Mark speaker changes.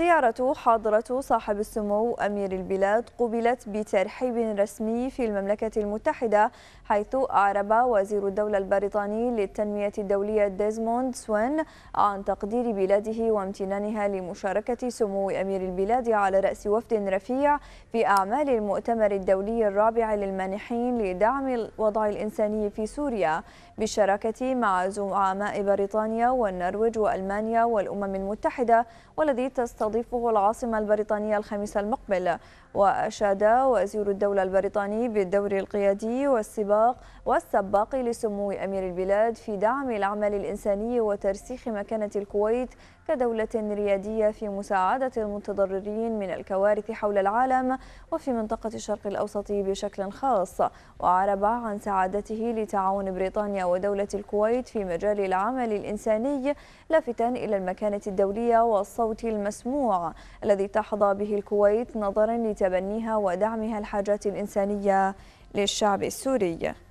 Speaker 1: زيارة حاضرة صاحب السمو أمير البلاد قبلت بترحيب رسمي في المملكة المتحدة حيث أعرب وزير الدولة البريطاني للتنمية الدولية ديزموند سوين عن تقدير بلاده وامتنانها لمشاركة سمو أمير البلاد على رأس وفد رفيع في أعمال المؤتمر الدولي الرابع للمانحين لدعم الوضع الإنساني في سوريا بالشراكة مع زعماء بريطانيا والنرويج وألمانيا والأمم المتحدة والذي تستطيع تستضيفه العاصمة البريطانية الخميس المقبل وأشاد وزير الدولة البريطاني بالدور القيادي والسباق والسباق لسمو أمير البلاد في دعم العمل الإنساني وترسيخ مكانة الكويت كدولة ريادية في مساعدة المتضررين من الكوارث حول العالم وفي منطقة الشرق الأوسط بشكل خاص وعرب عن سعادته لتعاون بريطانيا ودولة الكويت في مجال العمل الإنساني لافتا إلى المكانة الدولية والصوت المسموع المسموع الذي تحظى به الكويت نظرا لتبنيها ودعمها الحاجات الإنسانية للشعب السوري